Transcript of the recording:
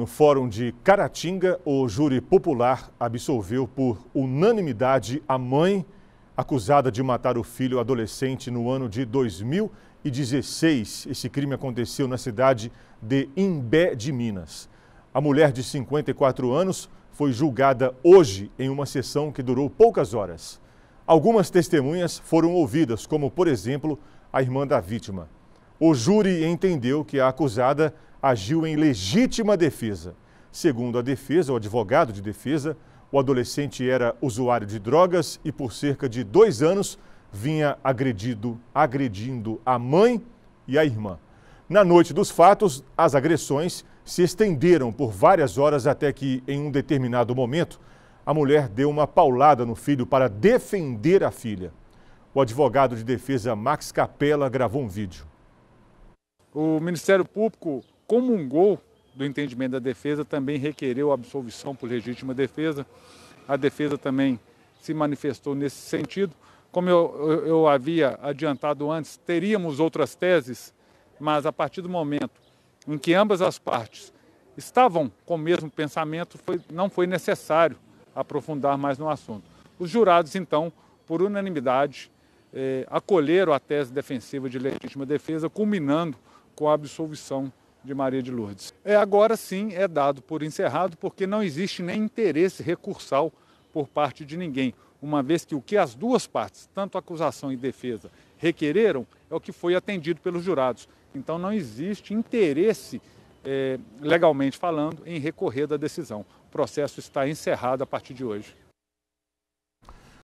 No Fórum de Caratinga, o júri popular absolveu por unanimidade a mãe acusada de matar o filho adolescente no ano de 2016. Esse crime aconteceu na cidade de Imbé de Minas. A mulher de 54 anos foi julgada hoje em uma sessão que durou poucas horas. Algumas testemunhas foram ouvidas, como, por exemplo, a irmã da vítima. O júri entendeu que a acusada agiu em legítima defesa. Segundo a defesa, o advogado de defesa, o adolescente era usuário de drogas e, por cerca de dois anos, vinha agredido, agredindo a mãe e a irmã. Na noite dos fatos, as agressões se estenderam por várias horas até que, em um determinado momento, a mulher deu uma paulada no filho para defender a filha. O advogado de defesa Max Capella gravou um vídeo. O Ministério Público comungou do entendimento da defesa, também requereu absolvição por legítima defesa. A defesa também se manifestou nesse sentido. Como eu, eu, havia adiantado antes, teríamos outras teses, mas a partir do momento em que ambas as partes estavam com o mesmo pensamento, foi, não foi necessário aprofundar mais no assunto. Os jurados, então, por unanimidade, eh, acolheram a tese defensiva de legítima defesa, culminando com a absolvição de Maria de Lourdes. É, agora sim é dado por encerrado, porque não existe nem interesse recursal por parte de ninguém, uma vez que o que as duas partes, tanto acusação e defesa, requereram é o que foi atendido pelos jurados. Então não existe interesse, é, legalmente falando, em recorrer da decisão. O processo está encerrado a partir de hoje.